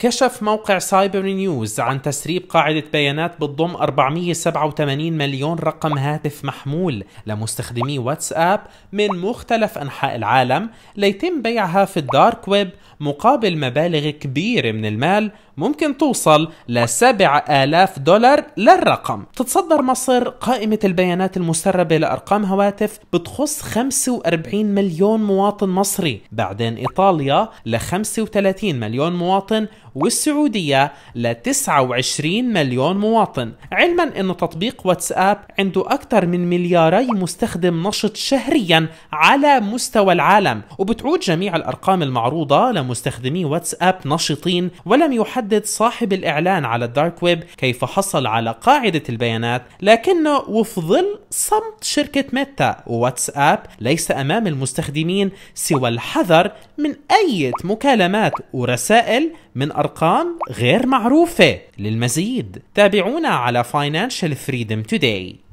كشف موقع سايبر نيوز عن تسريب قاعدة بيانات بتضم 487 مليون رقم هاتف محمول لمستخدمي واتساب من مختلف أنحاء العالم ليتم بيعها في الدارك ويب مقابل مبالغ كبيرة من المال ممكن توصل ل 7000 دولار للرقم تتصدر مصر قائمة البيانات المسربة لأرقام هواتف بتخص 45 مليون مواطن مصري بعدين إيطاليا ل 35 مليون مواطن والسعودية ل 29 مليون مواطن علما أن تطبيق واتساب عنده أكثر من ملياري مستخدم نشط شهريا على مستوى العالم وبتعود جميع الأرقام المعروضة لمستخدمي واتساب نشطين ولم يحدد صاحب الإعلان على الدارك ويب كيف حصل على قاعدة البيانات لكنه وفي ظل صمت شركة ميتا وواتساب ليس أمام المستخدمين سوى الحذر من أي مكالمات ورسائل من أرقام غير معروفة للمزيد تابعونا على Financial Freedom Today